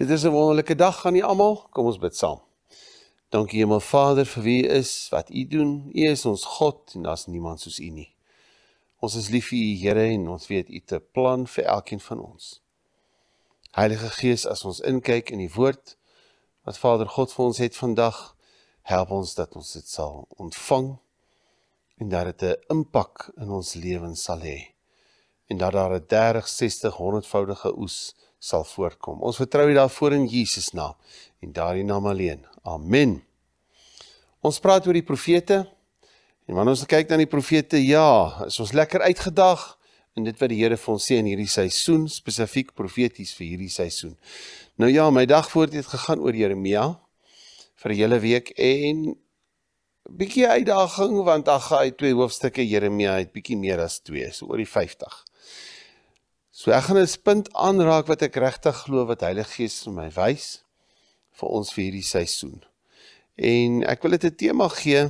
Dit is 'n wonderlike dag aan u almal. Kom ons bid saam. Dankie Hemel Vader vir wie u is, wat u doen. U is ons God en daar's niemand soos u nie. Ons is lief vir u Here en ons weet u te plan vir elkeen van ons. Heilige Gees, as ons inkyk in die woord wat Vader God vir ons het vandag, help ons dat ons dit sal ontvang en dat dit 'n impak in ons lewens sal hê en dat daar 'n 30, 60, 100voudige oes sal voorkom. Ons vertrou dit daarvoor in Jesus naam en daarin naam alleen. Amen. Ons praat oor die profete. En wanneer ons kyk na die profete, ja, is ons lekker uitgedag in dit wat die Here vir ons sê in hierdie seisoen, spesifiek profeties vir hierdie seisoen. Nou ja, my dag voor dit gegaan oor Jeremia vir 'n hele week en bietjie uitdaging want ag, hy twee hoofstukke Jeremia het bietjie meer as 2, so oor die 50. So ek gaan 'n punt aanraak wat ek regtig glo wat Heilige Gees vir my wys vir ons vir hierdie seisoen. En ek wil dit 'n tema gee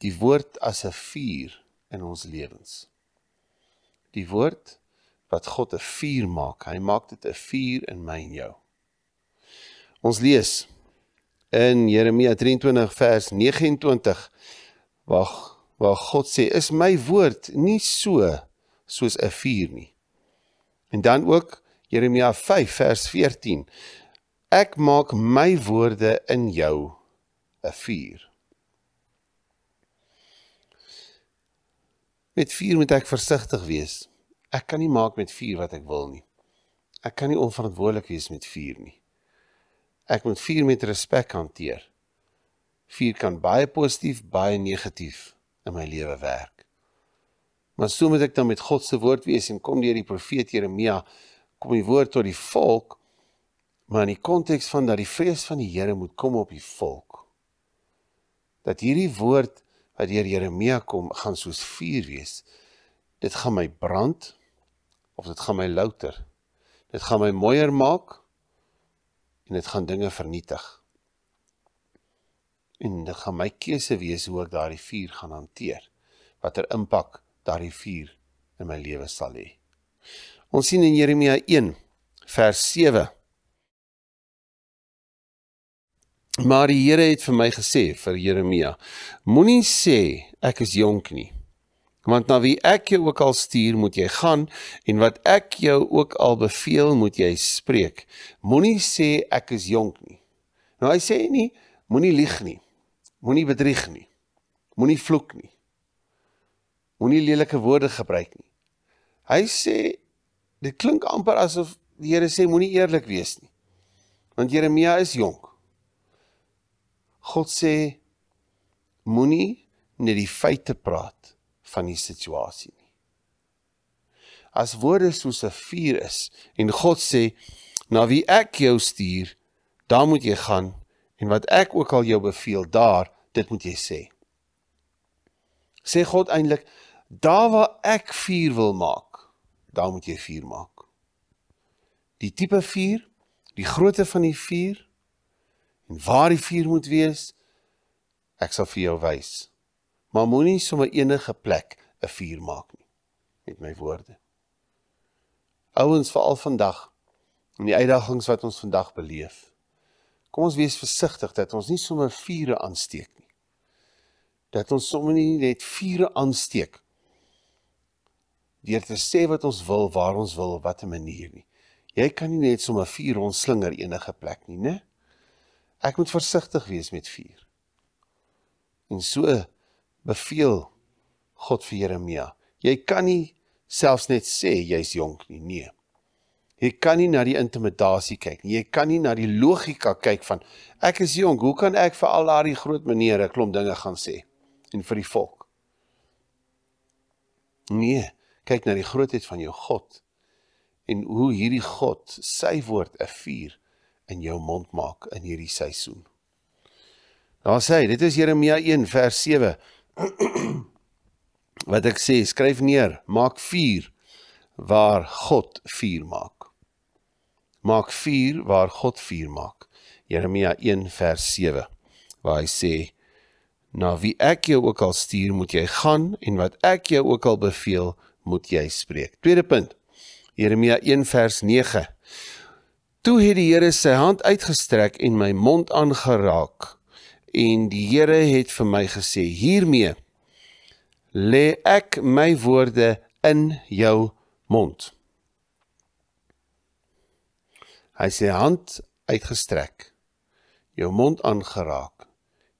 die woord as 'n vuur in ons lewens. Die woord wat God 'n vuur maak. Hy maak dit 'n vuur in my en jou. Ons lees in Jeremia 23 vers 29 waar waar God sê: "Is my woord nie so soos 'n vuur nie. En dan ook Jeremia 5 vers 14. Ek maak my woorde in jou 'n vuur. Met vuur moet ek versigtig wees. Ek kan nie maak met vuur wat ek wil nie. Ek kan nie onverantwoordelik wees met vuur nie. Ek moet vuur met respek hanteer. Vuur kan baie positief, baie negatief in my lewe werk. Maar so moet ek dan met God se woord wees en kom deur die profeet Jeremia kom die woord tot die volk maar in die konteks van dat die vrees van die Here moet kom op die volk. Dat hierdie woord wat deur Jeremia kom gaan soos vuur wees. Dit gaan my brand of dit gaan my louter. Dit gaan my mooier maak en dit gaan dinge vernietig. En dit gaan my keuse wees hoe ek daardie vuur gaan hanteer. Watter impak daardie vuur in my lewe sal hê. Ons sien in Jeremia 1 vers 7 Maar die Here het vir my gesê vir Jeremia: Moenie sê ek is jonk nie. Want na wie ek jou ook al stuur, moet jy gaan en wat ek jou ook al beveel, moet jy spreek. Moenie sê ek is jonk nie. Nou hy sê nie moenie lieg nie. Moenie bedrieg nie. Moenie vloek nie moenie lelike woorde gebruik nie. Hy sê dit klink amper asof die Here sê moenie eerlik wees nie. Want Jeremia is jonk. God sê moenie net die feite praat van die situasie nie. As woorde soos 'n vuur is en God sê na wie ek jou stuur, daar moet jy gaan en wat ek ook al jou beveel daar, dit moet jy sê. Sê God eintlik Daar waar ek vuur wil maak, daar moet jy vuur maak. Die tipe vuur, die grootte van die vuur en waar die vuur moet wees, ek sal vir jou wys. Maar moenie sommer enige plek 'n vuur maak nie met my woorde. Ouens veral vandag en die uitdagings wat ons vandag beleef. Kom ons wees versigtig dat ons nie sommer vure aansteek nie. Dat ons sommer nie net vure aansteek deur te sê wat ons wil, waar ons wil, op watter manier nie. Jy kan nie net sommer vuur rondslinger enige plek nie, né? Ek moet versigtig wees met vuur. En so beveel God vir Jeremia. Jy kan nie selfs net sê jy's jonk nie, nee. Jy kan nie na die intimidasie kyk nie. Jy kan nie na die logika kyk van ek is jonk, hoe kan ek vir al daardie groot meneere klomp dinge gaan sê en vir die volk? Nee kyk na die grootheid van jou God en hoe hierdie God sy woord 'n vuur in jou mond maak in hierdie seisoen. Daar sê hy, dit is Jeremia 1 vers 7. wat ek sê, skryf neer, maak vuur waar God vuur maak. Maak vuur waar God vuur maak. Jeremia 1 vers 7 waar hy sê na wie ek jou ook al stuur moet jy gaan en wat ek jou ook al beveel moet jy spreek. Tweede punt. Jeremia 1 vers 9. Toe het die Here sy hand uitgestrek en my mond aangeraak en die Here het vir my gesê: "Hiermee lê ek my woorde in jou mond." Hy sê hand uitgestrek, jou mond aangeraak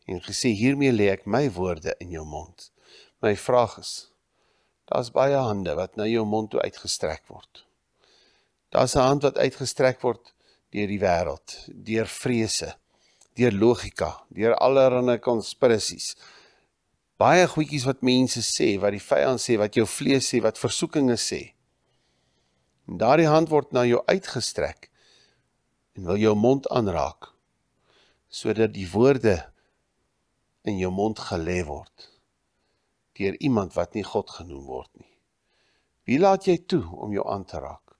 en gesê: "Hiermee lê ek my woorde in jou mond." My vraag is: Daar's baie hande wat na jou mond toe uitgestrek word. Daar's 'n hand wat uitgestrek word deur die wêreld, deur vrese, deur logika, deur allerlei konspirasies. Baie goedjies wat mense sê, wat die vyand sê, wat jou vlees sê, wat versoekinge sê. En daardie hand word na jou uitgestrek en wil jou mond aanraak sodat die woorde in jou mond gelê word deur iemand wat nie God genoem word nie. Wie laat jy toe om jou aan te raak?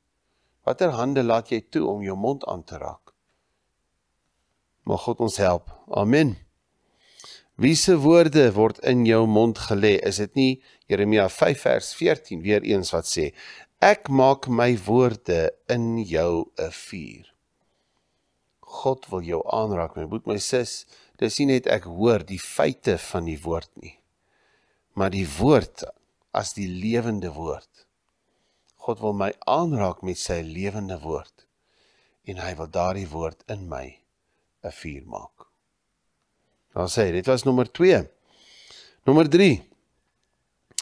Watter hande laat jy toe om jou mond aan te raak? Mag God ons help. Amen. Wiese woorde word in jou mond gelê? Is dit nie Jeremia 5 vers 14 weer eens wat sê: Ek maak my woorde in jou 'n vuur. God wil jou aanraak, my broer, my sis. Dis nie net ek hoor die feite van die woord nie maar die woord as die lewende woord. God wil my aanraak met sy lewende woord en hy wil daardie woord in my 'n vuur maak. Dan sê dit was nommer 2. Nommer 3.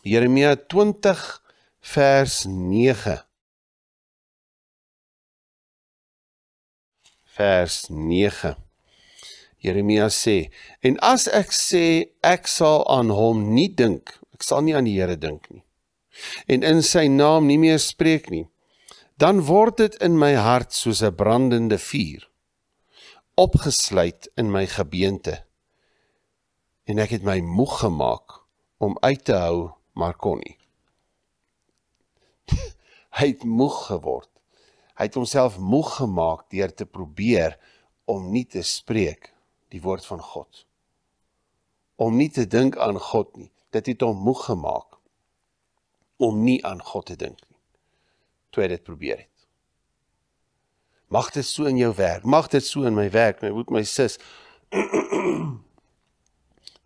Jeremia 20 vers 9. Vers 9. Jeremia sê, en as ek sê ek sal aan hom nie dink, ek sal nie aan die Here dink nie. En in sy naam nie meer spreek nie, dan word dit in my hart soos 'n brandende vuur opgesluit in my gebeente. En ek het my moeg gemaak om uit te hou, maar kon nie. hy het moeg geword. Hy het homself moeg gemaak deur te probeer om nie te spreek nie die woord van God. Om nie te dink aan God nie, dit het hom moeg gemaak om nie aan God te dink nie. Toe hy dit probeer het. Mag dit so in jou werk, mag dit so in my werk, my moet my sis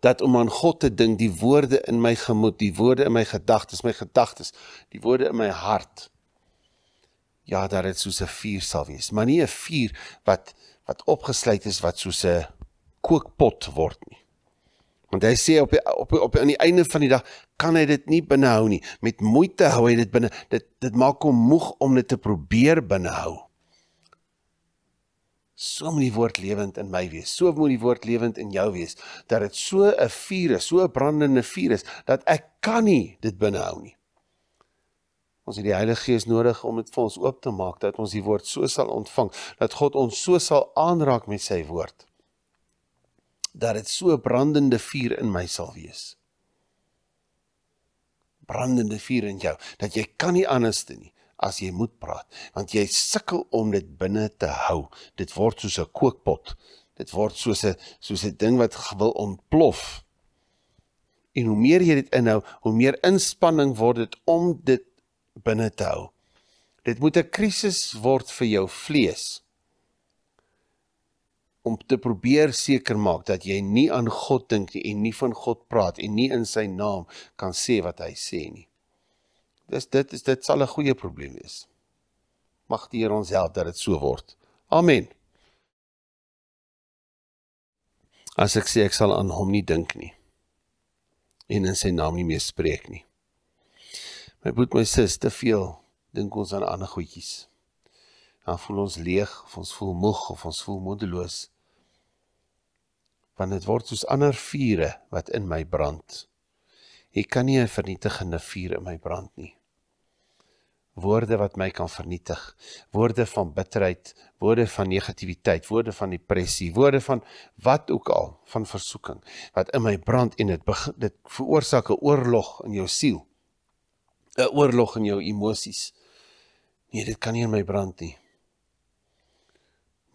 dat om aan God te dink, die woorde in my gemoed, die woorde in my gedagtes, my gedagtes, die woorde in my hart. Ja, daar het soos 'n vuur sal wees, maar nie 'n vuur wat wat opgesluit is wat soos 'n kookpot word nie. Want hy sê op die, op op aan die einde van die dag kan hy dit nie binnehou nie. Met moeite hou hy dit binne. Dit dit maak hom moeg om dit te probeer binnehou. So moet die woord lewend in my wees. So moet die woord lewend in jou wees dat dit so 'n vuur is, so 'n brandende vuur is dat ek kan nie dit binnehou nie. Ons het die Heilige Gees nodig om dit vir ons oop te maak dat ons die woord so sal ontvang, dat God ons so sal aanraak met sy woord dat dit so brandende vuur in my sal wees. Brandende vuur in jou dat jy kan nie anders doen nie as jy moet praat, want jy sukkel om dit binne te hou. Dit word soos 'n kookpot. Dit word soos 'n soos 'n ding wat wil ontplof. En hoe meer jy dit inhou, hoe meer inspanning word dit om dit binne te hou. Dit moet 'n krisis word vir jou vlees om te probeer seker maak dat jy nie aan God dink nie en nie van God praat en nie in sy naam kan sê wat hy sê nie. Dis dit is dit sal 'n goeie probleem wees. Mag die Here ons help dat dit so word. Amen. As ek sê ek sal aan hom nie dink nie en in sy naam nie meer spreek nie. My broer, my sister, te veel dink ons aan ander goedjies dan voel ons leeg of ons voel moeg of ons voel moedeloos. Want dit word soos ander vure wat in my brand. Ek kan nie 'n vernietigende vuur in my brand nie. Woorde wat my kan vernietig, woorde van bitterheid, woorde van negativiteit, woorde van depressie, woorde van wat ook al, van versoeking wat in my brand en dit dit veroorsaak 'n oorlog in jou siel. 'n Oorlog in jou emosies. Nee, dit kan nie in my brand nie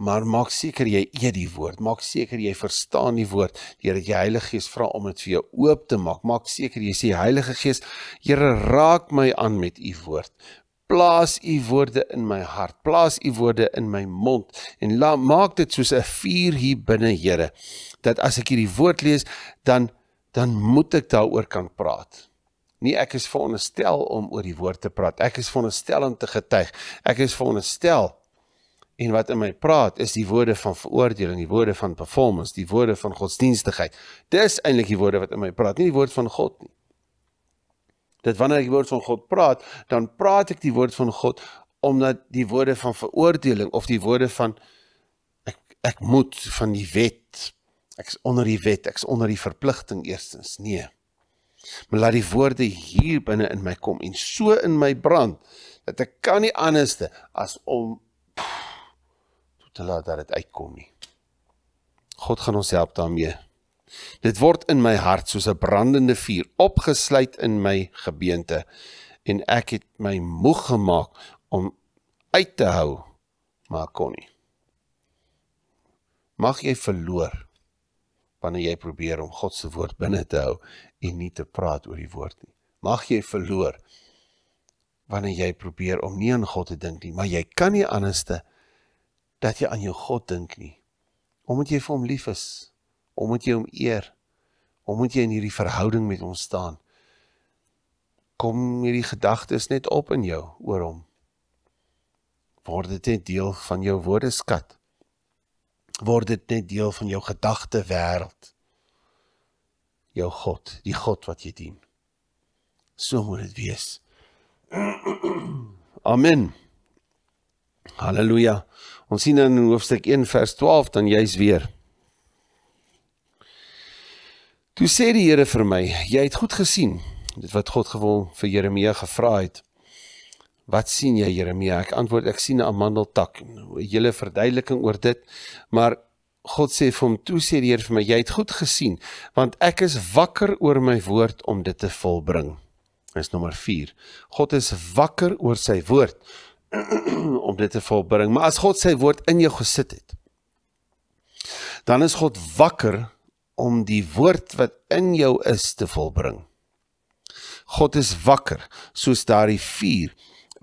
maar maak seker jy eet die woord, maak seker jy verstaan die woord. Here, die Heilige Gees vra om dit vir jou oop te maak. Maak seker jy sê Heilige Gees, Here, raak my aan met u woord. Plaas u woorde in my hart. Plaas u woorde in my mond en la, maak dit soos 'n vuur hier binne, Here, dat as ek hierdie woord lees, dan dan moet ek daaroor kan praat. Nee, ek is veronderstel om oor die woord te praat. Ek is veronderstel om te getuig. Ek is veronderstel en wat in my praat is die woorde van veroordeling, die woorde van performance, die woorde van godsdienstigheid. Dis eintlik die woorde wat in my praat, nie die woord van God nie. Dat wanneer ek die woord van God praat, dan praat ek die woord van God omdat die woorde van veroordeling of die woorde van ek ek moet van die wet. Ek's onder die wet, ek's onder die verpligting eerstens. Nee. Maar laat die woorde hier binne in my kom en so in my brand dat ek kan nie anders te as om te laat dat dit uitkom nie. God gaan ons help daarmee. Dit word in my hart soos 'n brandende vuur opgesluit in my gebeente en ek het my moeg gemaak om uit te hou maar kon nie. Mag jy verloor wanneer jy probeer om God se woord binne te hou en nie te praat oor die woord nie. Mag jy verloor wanneer jy probeer om nie aan God te dink nie, maar jy kan nie anders te dat jy aan jou God dink nie. Omdat jy vir hom lief is, omdat jy hom eer, omdat jy in hierdie verhouding met hom staan, kom hierdie gedagtes net op in jou oor hom. Word dit net deel van jou woordeskat? Word dit net deel van jou gedagte wêreld? Jou God, die God wat jy dien. So moet dit wees. Amen. Halleluja. Ons sien dan nou in hoofstuk 1 vers 12 dan juis weer. Toe sê die Here vir my, jy het goed gesien dit wat God gewoon vir Jeremia gevra het. Wat sien jy Jeremia? Ek antwoord ek sien 'n amandeltak. Nou, 'n Julle verduideliking oor dit. Maar God sê vir hom, toe sê die Here vir my, jy het goed gesien want ek is wakker oor my woord om dit te volbring. Dis nommer 4. God is wakker oor sy woord om dit te volbring. Maar as God sy woord in jou gesit het, dan is God wakker om die woord wat in jou is te volbring. God is wakker soos daardie vuur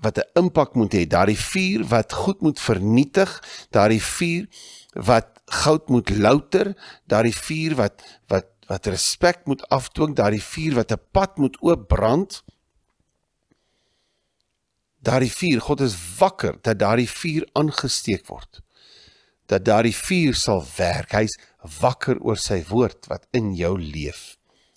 wat 'n impak moet hê, daardie vuur wat goed moet vernietig, daardie vuur wat goud moet louter, daardie vuur wat wat wat respek moet afdwing, daardie vuur wat 'n pad moet oopbrand daardie vuur, God is wakker dat daardie vuur aangesteek word. Dat daardie vuur sal werk. Hy's wakker oor sy woord wat in jou leef.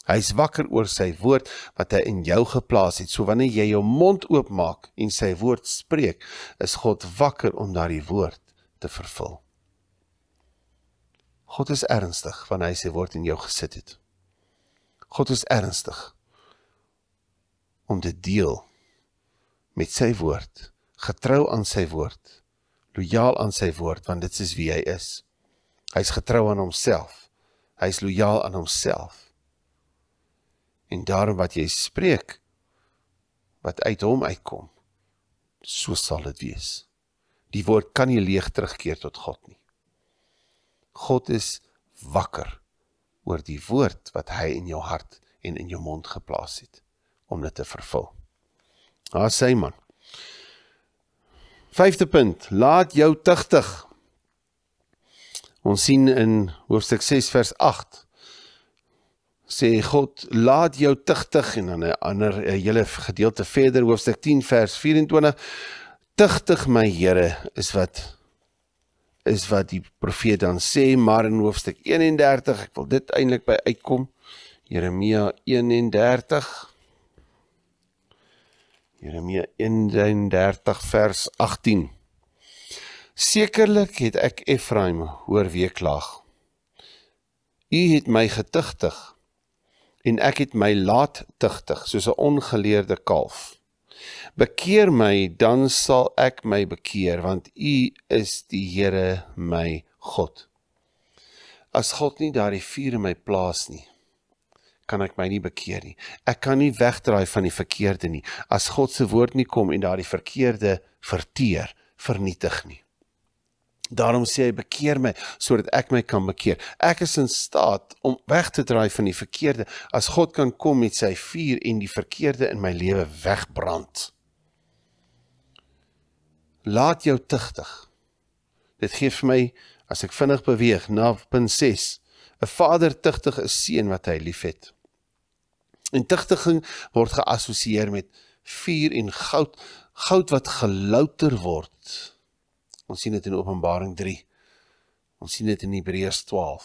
Hy's wakker oor sy woord wat hy in jou geplaas het. So wanneer jy jou mond oopmaak en sy woord spreek, is God wakker om daardie woord te vervul. God is ernstig van hy sy woord in jou gesit het. God is ernstig om dit deel met sy woord, getrou aan sy woord, lojaal aan sy woord want dit is wie hy is. Hy's getrou aan homself. Hy's lojaal aan homself. En daarom wat jy spreek wat uit hom uitkom, so sal dit wees. Die woord kan nie leeg terugkeer tot God nie. God is wakker oor die woord wat hy in jou hart en in jou mond geplaas het om dit te vervul. Daar sê man. Vyfde punt, laat jou tugtig. Ons sien in hoofstuk 6 vers 8 sê God laat jou tugtig en dan 'n ander eh, hele gedeelte verder hoofstuk 10 vers 24 tugtig my Here is wat is wat die profeet dan sê maar in hoofstuk 31 ek wil dit eintlik by uitkom Jeremia 31 vers Jeremia 31 vers 18 Sekerlik het ek Efraim hoor weeklaag. U het my getugtig en ek het my laat tugtig soos 'n ongeleerde kalf. Bekeer my dan sal ek my bekeer want U is die Here my God. As God nie daardie vuur in my plaas nie, kan ek my nie bekeer nie. Ek kan nie wegdraai van die verkeerde nie. As God se woord nie kom en daardie verkeerde verteer, vernietig nie. Daarom sê hy bekeer my sodat ek my kan bekeer. Ek is in staat om weg te draai van die verkeerde as God kan kom met sy vuur en die verkeerde in my lewe wegbrand. Laat jou tugtig. Dit gee vir my as ek vinnig beweeg na punt 6. 'n Vader tugtig 'n seun wat hy liefhet. En tigtiging word geassosieer met vuur en goud, goud wat gelouter word. Ons sien dit in Openbaring 3. Ons sien dit in Hebreërs 12.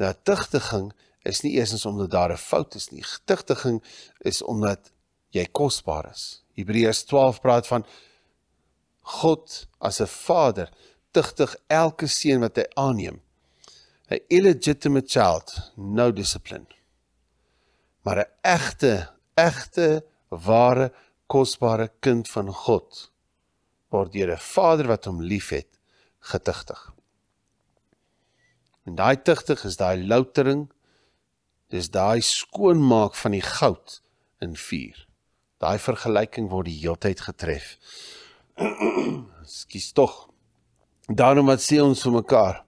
Dat tigtiging is nie eers omdat daar 'n fout is nie. Tigtiging is omdat jy kosbaar is. Hebreërs 12 praat van God as 'n Vader tigtig elke seun wat hy aanneem. 'n Illegitimate child, no discipline maar 'n egte, egte, ware, kosbare kind van God word deur 'n Vader wat hom liefhet getugtig. En daai tugtig is daai loutering, dis daai skoonmaak van die goud in vuur. Daai vergelyking word die heeltyd getref. Skus tog. Daarom wat sê ons vir mekaar?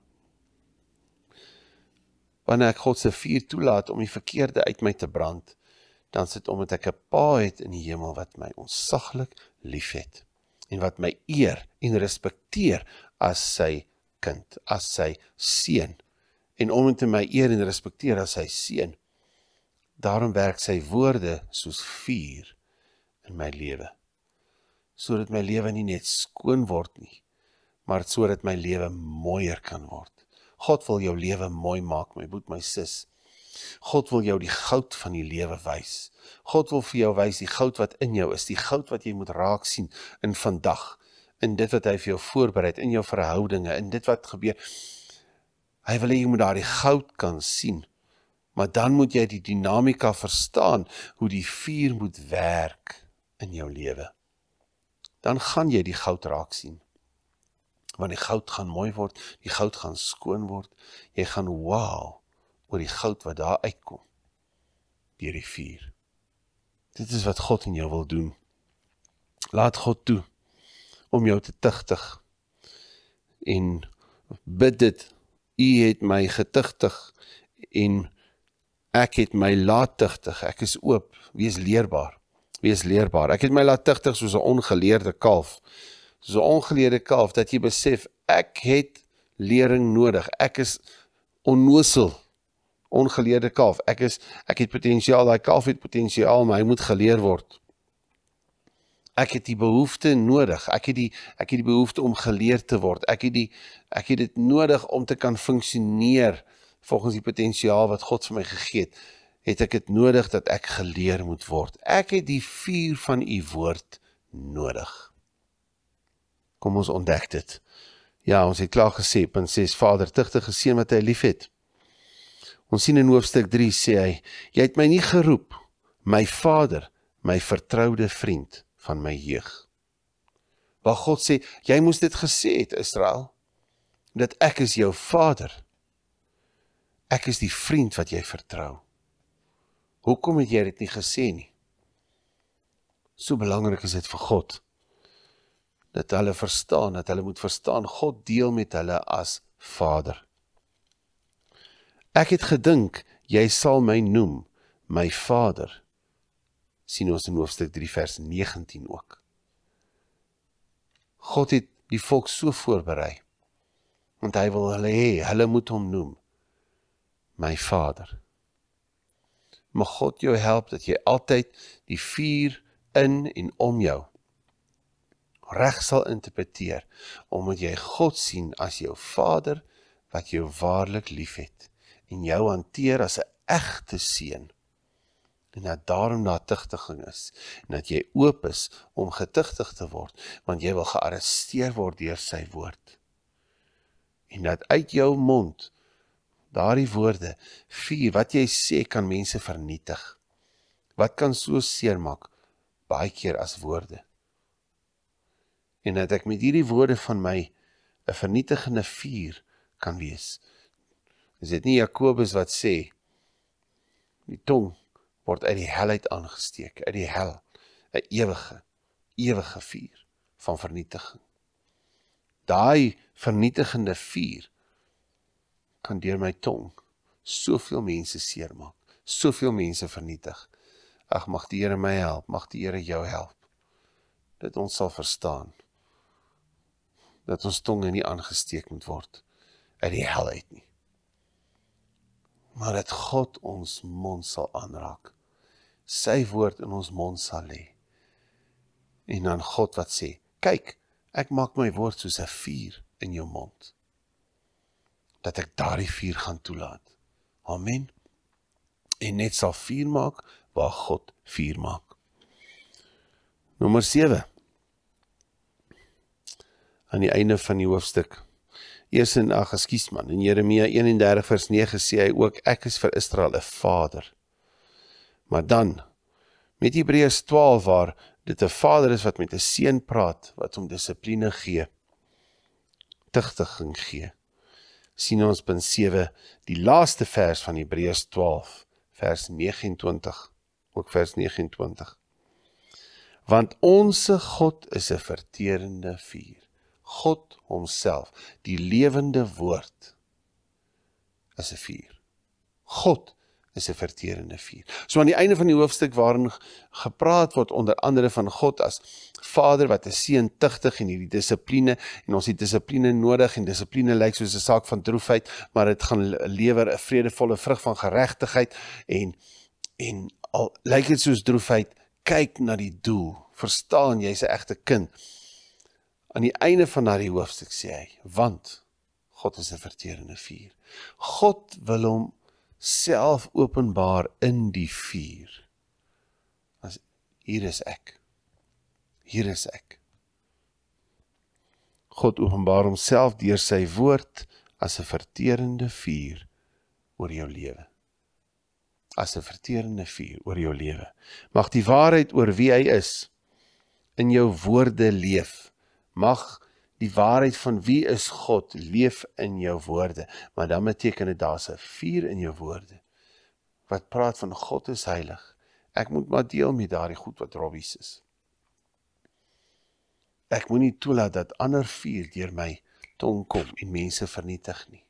wanneer ek God se vuur toelaat om die verkeerde uit my te brand, dan sit omdat ek 'n Pa het in die hemel wat my onsaglik liefhet en wat my eer en respekteer as sy kind, as sy seun. En omdat hy my eer en respekteer as sy seun, daarom werk sy woorde soos vuur in my lewe. Sodat my lewe nie net skoon word nie, maar sodat my lewe mooier kan word. God wil jou lewe mooi maak, my boet, my sis. God wil jou die goud van die lewe wys. God wil vir jou wys die goud wat in jou is, die goud wat jy moet raak sien in vandag, in dit wat hy vir jou voorberei, in jou verhoudinge, in dit wat gebeur. Hy wil hê jy moet daardie goud kan sien. Maar dan moet jy die dinamika verstaan hoe die vuur moet werk in jou lewe. Dan gaan jy die goud raak sien want die goud gaan mooi word, die goud gaan skoon word. Jy gaan wow oor die goud wat daar uitkom deur die vuur. Dit is wat God in jou wil doen. Laat God toe om jou te tugtig en bid dit U het my getugtig en ek het my laat tugtig. Ek is oop, wees leerbaar. Wees leerbaar. Ek het my laat tugtig soos 'n ongeleerde kalf so ongelede kalf dat jy besef ek het lering nodig. Ek is onnosel ongelede kalf. Ek is ek het potensiaal, daai kalf het potensiaal, maar hy moet geleer word. Ek het die behoefte nodig. Ek het die ek het die behoefte om geleer te word. Ek het die ek het dit nodig om te kan funksioneer volgens die potensiaal wat God vir my gegee het. Het ek dit nodig dat ek geleer moet word. Ek het die vuur van u woord nodig kom ons ontdek dit. Ja, ons het klaar gesê prinses Vader tigtig geseën wat hy liefhet. Ons sien in hoofstuk 3 sê hy, jy het my nie geroep my vader, my vertroude vriend van my jeug. Waar God sê, jy moes dit gesê het Israel dat ek is jou vader. Ek is die vriend wat jy vertrou. Hoekom het jy dit nie gesê nie? So belangrik is dit vir God dat hulle verstaan dat hulle moet verstaan God deel met hulle as Vader. Ek het gedink jy sal my noem my Vader. sien ons in hoofstuk 3 vers 19 ook. God het die volk so voorberei want hy wil hulle hê hulle moet hom noem my Vader. Mag God jou help dat jy altyd die vuur in en om jou reg sal interpreteer omdat jy God sien as jou Vader wat jou waarlik liefhet en jou hanteer as 'n egte seun en dat daarom na tugtiging is en dat jy oop is om getugtig te word want jy wil gearresteer word deur sy woord en dat uit jou mond daardie woorde vir wat jy sê kan mense vernietig wat kan so seermaak baie keer as woorde en dat ek met hierdie woorde van my 'n vernietigende vuur kan wees. Is dit nie Jakobus wat sê die tong word uit die hel uit aangesteek, uit die hel, 'n ewige ewige vuur van vernietiging. Daai vernietigende vuur kan deur my tong soveel mense seermaak, soveel mense vernietig. Ag mag die Here my help, mag die Here jou help dat ons sal verstaan dat ons tonge nie aangesteek moet word uit die hel uit nie. Maar dat God ons mond sal aanraak. Sy woord in ons mond sal lê. En dan God wat sê, kyk, ek maak my woord soos 'n vuur in jou mond. Dat ek daardie vuur gaan toelaat. Amen. En net sal vuur maak waar God vuur maak. Nommer 7 aan die einde van die hoofstuk. Eers en ag, ekskuus man, in Jeremia 31 vers 9 sê hy ook ek is vir Israel 'n vader. Maar dan met Hebreërs 12 waar dit 'n vader is wat met 'n seun praat wat hom dissipline gee, tigtiging gee. sien ons punt 7, die laaste vers van Hebreërs 12 vers 29 ook vers 29 want onsse God is 'n verterende vuur God homself, die lewende woord as 'n vuur. God is 'n verterende vuur. So aan die einde van die hoofstuk waarin gepraat word onder andere van God as Vader wat 'n seën tigtig en hierdie dissipline en ons het dissipline nodig en dissipline lyk soos 'n saak van droefheid, maar dit gaan lewer 'n vredevolle vrug van geregtigheid en en al lyk dit soos droefheid, kyk na die doel. Verstaan jy's 'n egte kind aan die einde van daardie hoofstuk sê hy, want God is 'n verterende vuur. God wil hom self openbaar in die vuur. As hier is ek. Hier is ek. God openbaar homself deur sy woord as 'n verterende vuur oor jou lewe. As 'n verterende vuur oor jou lewe. Mag die waarheid oor wie hy is in jou woorde leef mag die waarheid van wie is God leef in jou woorde. Maar dan beteken dit daar's 'n vuur in jou woorde wat praat van God is heilig. Ek moet maar deel met daardie goed wat robbies is. Ek moenie toelaat dat ander vuur deur my tong kom en mense vernietig nie.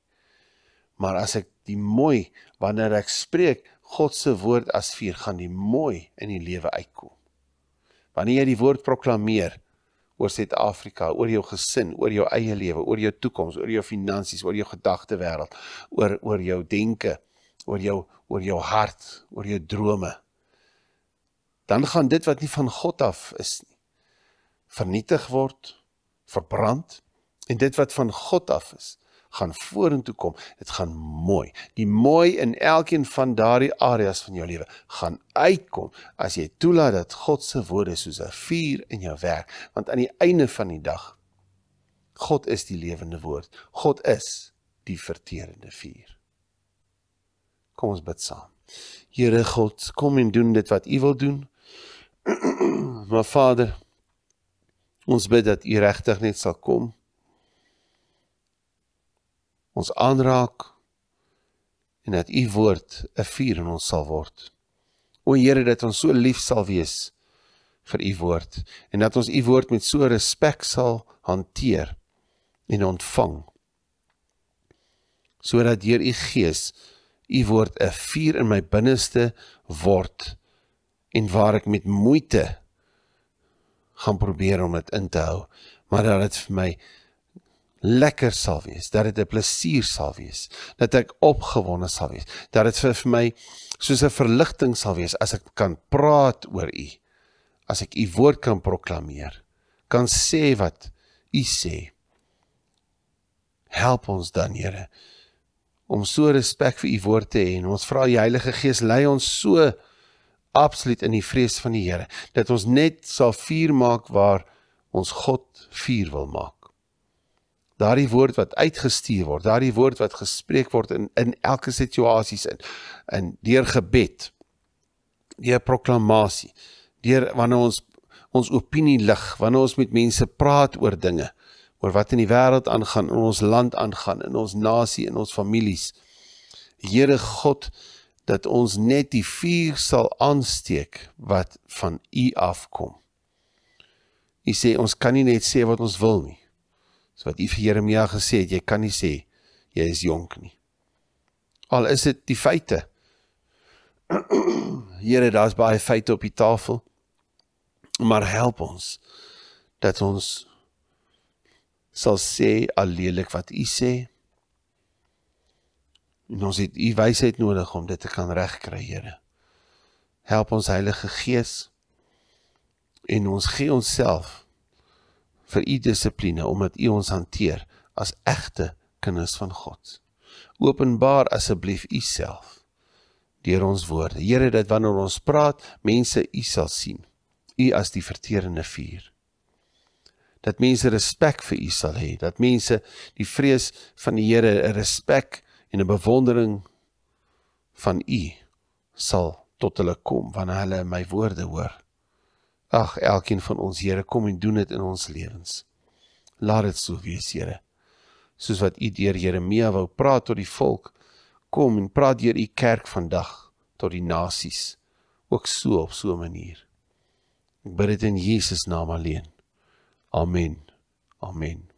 Maar as ek die mooi wanneer ek spreek God se woord as vuur gaan die mooi in die lewe uitkom. Wanneer jy die woord proklameer, oor Suid-Afrika, oor jou gesin, oor jou eie lewe, oor jou toekoms, oor jou finansies, oor jou gedagte wêreld, oor oor jou denke, oor jou oor jou hart, oor jou drome. Dan gaan dit wat nie van God af is nie vernietig word, verbrand en dit wat van God af is, gaan vorentoe kom. Dit gaan mooi. Die mooi in elkeen van daardie areas van jou lewe gaan uitkom as jy toelaat dat God se woorde soos 'n vuur in jou werk, want aan die einde van die dag God is die lewende woord. God is die verterende vuur. Kom ons bid saam. Here God, kom en doen dit wat U wil doen. maar Vader, ons bid dat U regtig net sal kom ons aanraak en dat u woord 'n vuur in ons sal word. O Here, dat ons so lief sal wees vir u woord en dat ons u woord met so respek sal hanteer en ontvang. Sodat deur u Gees u woord 'n vuur in my binneste word en waar ek met moeite gaan probeer om dit in te hou, maar dat dit vir my lekker sal wees, dat dit 'n plesier sal wees, dat ek opgewonde sal wees, dat dit vir my soos 'n verligting sal wees as ek kan praat oor u, as ek u woord kan proklameer, kan sê wat u sê. Help ons dan, Here, om so respek vir u woord te hê en ons vra die Heilige Gees lei ons so absoluut in die vrees van die Here, dat ons net sal vuur maak waar ons God vuur wil maak daardie woord wat uitgestuur word, daardie woord wat gespreek word in in elke situasie in in deur gebed, deur proklamasie, deur wanneer ons ons opinie lig, wanneer ons met mense praat oor dinge, oor wat in die wêreld aangaan, in ons land aangaan, in ons nasie, in ons families. Here God, dat ons net die vuur sal aansteek wat van U afkom. U sê ons kan nie net sê wat ons wil nie. So wat u vir Jeremia gesê het, jy kan nie sê jy is jonk nie. Al is dit die feite. Here, daar's baie feite op die tafel. Maar help ons dat ons sal sê alleenlik wat u sê. En ons het u wysheid nodig om dit te kan regkry, Here. Help ons Heilige Gees en ons gee onsself vir u dissipline omdat u ons hanteer as egte kinders van God. Openbaar asseblief u self deur ons woorde. Here, dat wanneer ons praat, mense u sal sien. U as die verterende vuur. Dat mense respek vir u sal hê, dat mense die vrees van die Here, 'n respek en 'n bewondering van u sal tot hulle kom wanneer hulle my woorde hoor. Ag, elkeen van ons, Here, kom en doen dit in ons lewens. Laat dit so wees, Here. Soos wat U deur Jeremia wou praat tot die volk, kom en praat deur U kerk vandag tot die nasies, ook so op so 'n manier. Ek bid dit in Jesus naam alleen. Amen. Amen.